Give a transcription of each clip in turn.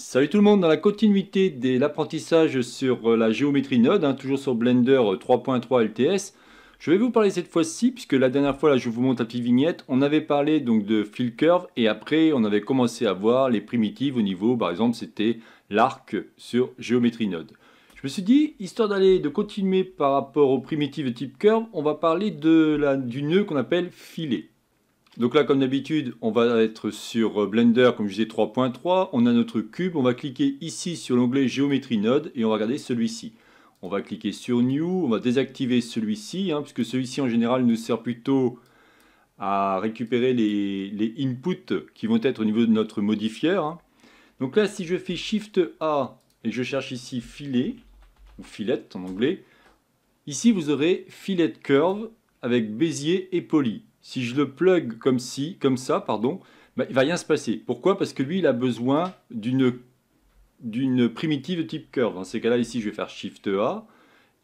Salut tout le monde, dans la continuité de l'apprentissage sur euh, la géométrie node, hein, toujours sur Blender 3.3 euh, LTS, je vais vous parler cette fois-ci, puisque la dernière fois, là, je vous montre la petite vignette, on avait parlé donc de fill curve, et après, on avait commencé à voir les primitives au niveau, par exemple, c'était l'arc sur géométrie node. Je me suis dit, histoire d'aller, de continuer par rapport aux primitives type curve, on va parler de du nœud qu'on appelle filet. Donc là, comme d'habitude, on va être sur euh, Blender, comme je disais, 3.3. On a notre cube, on va cliquer ici sur l'onglet Géométrie Node et on va regarder celui-ci. On va cliquer sur New, on va désactiver celui-ci, hein, puisque celui-ci en général nous sert plutôt à récupérer les, inputs qui vont être au niveau de notre modifieur. Hein. Donc là, si je fais Shift A et je cherche ici filet, ou filette en anglais, ici vous aurez filet curve avec Bézier et Poly si je le plug comme si, comme ça, pardon, bah, il va rien se passer. Pourquoi Parce que lui, il a besoin d'une primitive de type curve. Dans ces cas-là, ici, je vais faire Shift A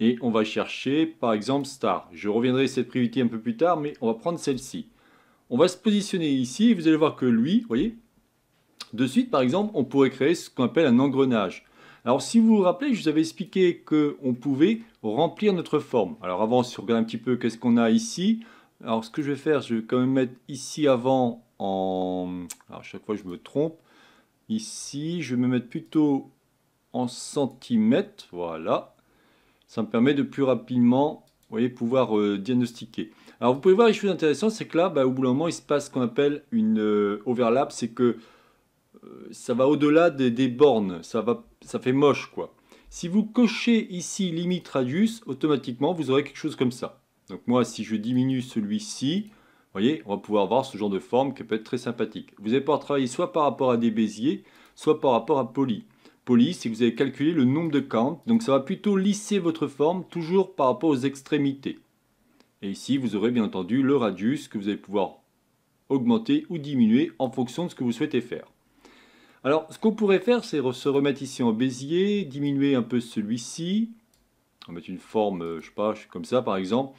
et on va chercher, par exemple, star. Je reviendrai cette primitive un peu plus tard, mais on va prendre celle-ci. On va se positionner ici et vous allez voir que lui, vous voyez, de suite, par exemple, on pourrait créer ce qu'on appelle un engrenage. Alors, si vous vous rappelez, je vous avais expliqué qu'on pouvait remplir notre forme. Alors, avant, si on regarde un petit peu qu'est-ce qu'on a ici, alors ce que je vais faire, je vais quand même mettre ici avant en... Alors chaque fois je me trompe. Ici, je vais me mettre plutôt en centimètres, voilà. Ça me permet de plus rapidement, voyez, pouvoir euh, diagnostiquer. Alors vous pouvez voir, une chose intéressante, c'est que là, bah, au bout d'un moment, il se passe ce qu'on appelle une euh, overlap, c'est que euh, ça va au-delà des, des, bornes, ça, va, ça fait moche, quoi. Si vous cochez ici limite radius, automatiquement, vous aurez quelque chose comme ça. Donc moi, si je diminue celui-ci, vous voyez, on va pouvoir voir ce genre de forme qui peut être très sympathique. Vous allez pouvoir travailler soit par rapport à des béziers, soit par rapport à poly. Poly, c'est que vous avez calculé le nombre de camps. donc ça va plutôt lisser votre forme, toujours par rapport aux extrémités. Et ici, vous aurez bien entendu le radius que vous allez pouvoir augmenter ou diminuer en fonction de ce que vous souhaitez faire. Alors, ce qu'on pourrait faire, c'est se remettre ici en bézier, diminuer un peu celui-ci, on va mettre une forme, euh, je sais pas, comme ça par exemple.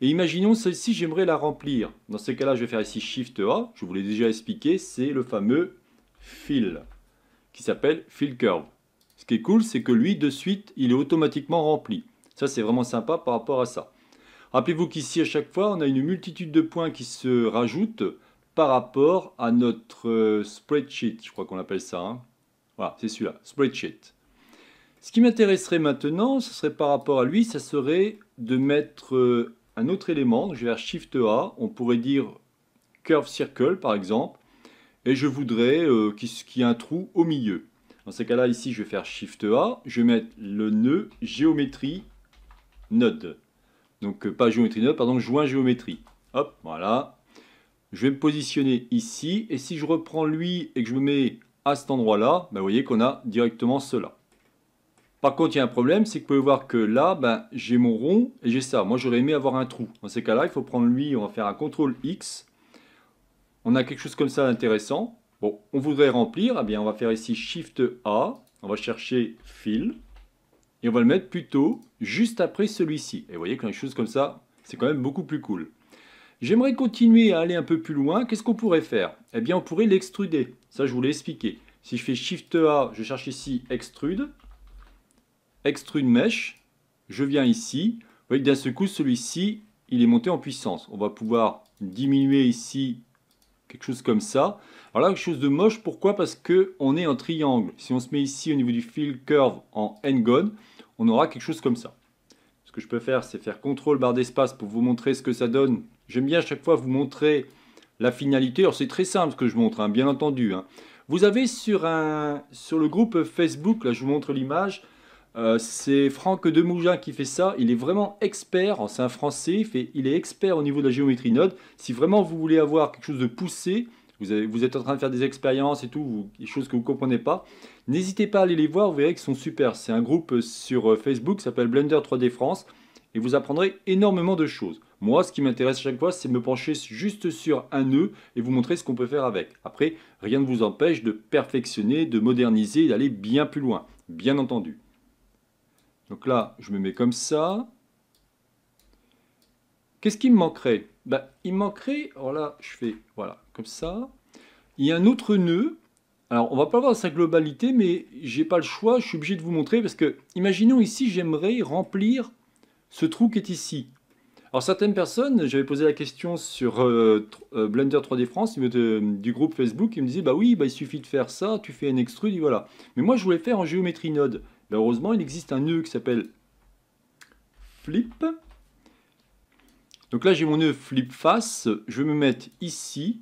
Et imaginons celle-ci, j'aimerais la remplir. Dans ces cas-là, je vais faire ici Shift A. Je vous l'ai déjà expliqué, c'est le fameux Fill, qui s'appelle Fill Curve. Ce qui est cool, c'est que lui, de suite, il est automatiquement rempli. Ça, c'est vraiment sympa par rapport à ça. Rappelez-vous qu'ici, à chaque fois, on a une multitude de points qui se rajoutent par rapport à notre euh, spreadsheet. Je crois qu'on appelle ça. Hein. Voilà, c'est celui-là, spreadsheet. Ce qui m'intéresserait maintenant, ce serait par rapport à lui, ça serait de mettre euh, un autre élément. je vais faire Shift A, on pourrait dire Curve Circle par exemple, et je voudrais euh, qu'il y ait un trou au milieu. Dans ces cas-là, ici, je vais faire Shift A, je vais mettre le nœud Géométrie Node. Donc, euh, pas Géométrie Node, pardon, Joint Géométrie. Hop, voilà. Je vais me positionner ici, et si je reprends lui et que je me mets à cet endroit-là, ben, vous voyez qu'on a directement cela. Par contre, il y a un problème, c'est que vous pouvez voir que là, ben, j'ai mon rond et j'ai ça. Moi, j'aurais aimé avoir un trou. Dans ces cas-là, il faut prendre lui, on va faire un contrôle X. On a quelque chose comme ça d'intéressant. Bon, on voudrait remplir. Eh bien, on va faire ici Shift A. On va chercher Fill. Et on va le mettre plutôt juste après celui-ci. Et vous voyez, quand quelque chose comme ça, c'est quand même beaucoup plus cool. J'aimerais continuer à aller un peu plus loin. Qu'est-ce qu'on pourrait faire Eh bien, on pourrait l'extruder. Ça, je vous l'ai expliqué. Si je fais Shift A, je cherche ici Extrude extrude mesh, je viens ici, vous voyez que d'un seul coup, celui-ci, il est monté en puissance. On va pouvoir diminuer ici quelque chose comme ça. Alors là, quelque chose de moche, pourquoi Parce que on est en triangle. Si on se met ici au niveau du fill curve en n-gone, on aura quelque chose comme ça. Ce que je peux faire, c'est faire contrôle barre d'espace pour vous montrer ce que ça donne. J'aime bien à chaque fois vous montrer la finalité. Alors c'est très simple ce que je montre, hein, bien entendu. Hein. Vous avez sur, sur le groupe Facebook, là je vous montre l'image, euh, c'est Franck Demougin qui fait ça. Il est vraiment expert. C'est un Français. Il, est expert au niveau de la géométrie node. Si vraiment vous voulez avoir quelque chose de poussé, vous, êtes en train de faire des expériences et tout, des choses que vous ne comprenez pas, n'hésitez pas à aller les voir. Vous verrez qu'ils sont super. C'est un groupe euh, sur euh, Facebook qui s'appelle Blender 3D France et vous apprendrez énormément de choses. Moi, ce qui m'intéresse chaque fois, c'est de me pencher juste sur un nœud et vous montrer ce qu'on peut faire avec. Après, rien ne vous empêche de perfectionner, de moderniser et d'aller bien plus loin, bien entendu. Donc là, je me mets comme ça. Qu'est-ce qui me manquerait ben, Il Il manquerait, alors là, je fais, voilà, comme ça. Il y a un autre nœud. Alors, on va pas voir sa globalité, mais n'ai pas le choix, je suis obligé de vous montrer, parce que, imaginons ici, j'aimerais remplir ce trou qui est ici. Alors, certaines personnes, j'avais posé la question sur euh, euh, Blender 3D France, euh, du groupe Facebook, ils me disaient, bah oui, bah, il suffit de faire ça, tu fais un extrude, et voilà. Mais moi, je voulais faire en géométrie node heureusement, il existe un nœud qui s'appelle flip. Donc là, j'ai mon nœud flip face. Je vais me mettre ici.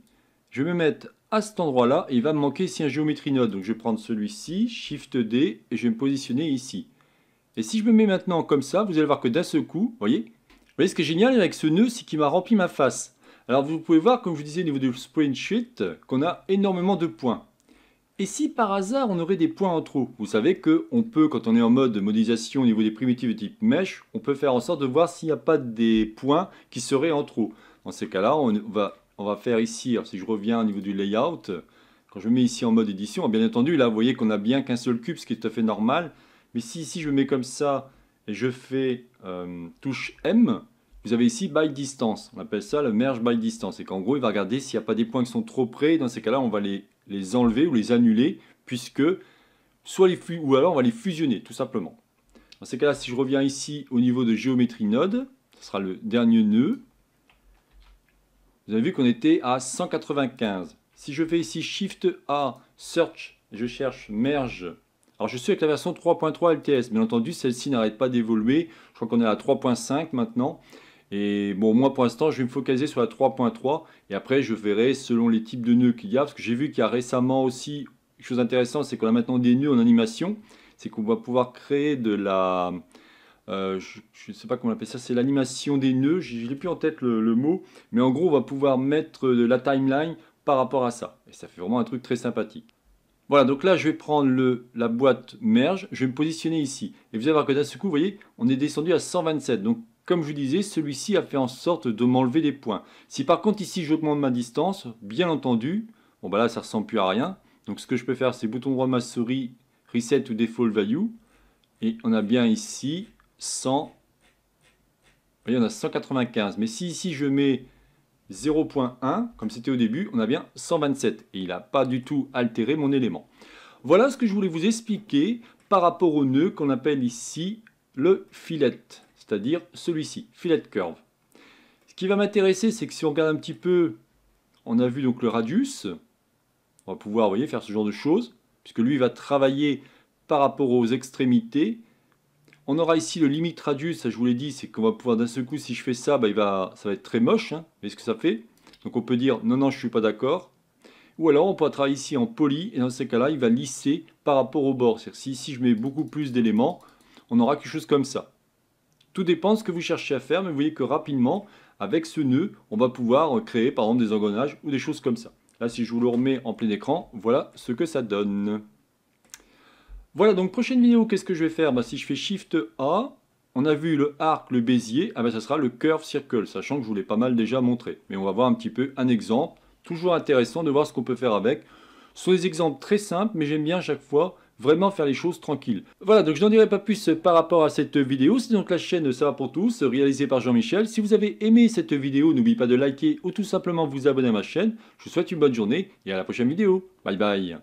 Je vais me mettre à cet endroit-là. Et il va me manquer ici un géométrie node. Donc je vais prendre celui-ci, Shift D, et je vais me positionner ici. Et si je me mets maintenant comme ça, vous allez voir que d'un seul coup, vous voyez, vous voyez ce qui est génial avec ce nœud, c'est qu'il m'a rempli ma face. Alors vous pouvez voir, comme je vous disais au niveau du Sprint sheet, qu'on a énormément de points. Et si par hasard on aurait des points en trop Vous savez que on peut, quand on est en mode de modélisation au niveau des primitives de type mesh, on peut faire en sorte de voir s'il n'y a pas des points qui seraient en trop. Dans ces cas-là, on va, on va faire ici, si je reviens au niveau du layout, quand je mets ici en mode édition, bien entendu, là vous voyez qu'on n'a bien qu'un seul cube, ce qui est tout à fait normal. Mais si ici je mets comme ça et je fais euh, touche M, vous avez ici by distance. On appelle ça le merge by distance. Et qu'en gros, il va regarder s'il n'y a pas des points qui sont trop près. Dans ces cas-là, on va les les enlever ou les annuler, puisque soit les ou alors on va les fusionner tout simplement. Dans ces cas-là, si je reviens ici au niveau de géométrie node, ce sera le dernier nœud. Vous avez vu qu'on était à 195. Si je fais ici Shift A, Search, je cherche Merge. Alors je suis avec la version 3.3 LTS, bien entendu, celle-ci n'arrête pas d'évoluer. Je crois qu'on est à 3.5 maintenant. Et bon, moi pour l'instant, je vais me focaliser sur la 3.3 et après je verrai selon les types de nœuds qu'il y a parce que j'ai vu qu'il y a récemment aussi une chose intéressante, c'est qu'on a maintenant des nœuds en animation, c'est qu'on va pouvoir créer de la euh, je ne sais pas comment on appelle ça, c'est l'animation des nœuds, je n'ai plus en tête le, mot, mais en gros on va pouvoir mettre de la timeline par rapport à ça. Et ça fait vraiment un truc très sympathique. Voilà, donc là, je vais prendre le, la boîte merge, je vais me positionner ici. Et vous allez voir que d'un coup, vous voyez, on est descendu à 127. Donc, comme je disais, celui-ci a fait en sorte de m'enlever des points. Si par contre ici j'augmente ma distance, bien entendu, bon bah là ça ressemble plus à rien. Donc ce que je peux faire c'est bouton droit ma souris, reset ou default value. Et on a bien ici 100. voyez, on a 195. Mais si ici je mets 0.1, comme c'était au début, on a bien 127. Et il n'a pas du tout altéré mon élément. Voilà ce que je voulais vous expliquer par rapport au nœud qu'on appelle ici le filet c'est-à-dire celui-ci, fillet curve. Ce qui va m'intéresser, c'est que si on regarde un petit peu, on a vu donc le radius, on va pouvoir faire ce genre de choses, puisque lui va travailler par rapport aux extrémités. On aura ici le limite radius, ça je vous l'ai dit, c'est qu'on va pouvoir d'un seul coup, si je fais ça, bah, il va, ça va être très moche, hein, vous voyez ce que ça fait Donc on peut dire, non, non, je ne suis pas d'accord. Ou alors on pourra travailler ici en Poly. et dans ces cas-là, il va lisser par rapport au bord. C'est-à-dire si, si je mets beaucoup plus d'éléments, on aura quelque chose comme ça. Tout dépend de ce que vous cherchez à faire, mais vous voyez que rapidement, avec ce nœud, on va pouvoir euh, créer par exemple des engrenages ou des choses comme ça. Là, si je vous le remets en plein écran, voilà ce que ça donne. Voilà, donc prochaine vidéo, qu'est-ce que je vais faire bah, Si je fais Shift A, on a vu le arc, le bézier, ah ben, ça sera le curve circle, sachant que je vous l'ai pas mal déjà montré. Mais on va voir un petit peu un exemple, toujours intéressant de voir ce qu'on peut faire avec. Ce sont des exemples très simples, mais j'aime bien à chaque fois vraiment faire les choses tranquilles. Voilà, donc je n'en dirai pas plus par rapport à cette vidéo. C'est donc la chaîne Ça va pour tous, réalisée par Jean-Michel. Si vous avez aimé cette vidéo, n'oubliez pas de liker ou tout simplement vous abonner à ma chaîne. Je vous souhaite une bonne journée et à la prochaine vidéo. Bye bye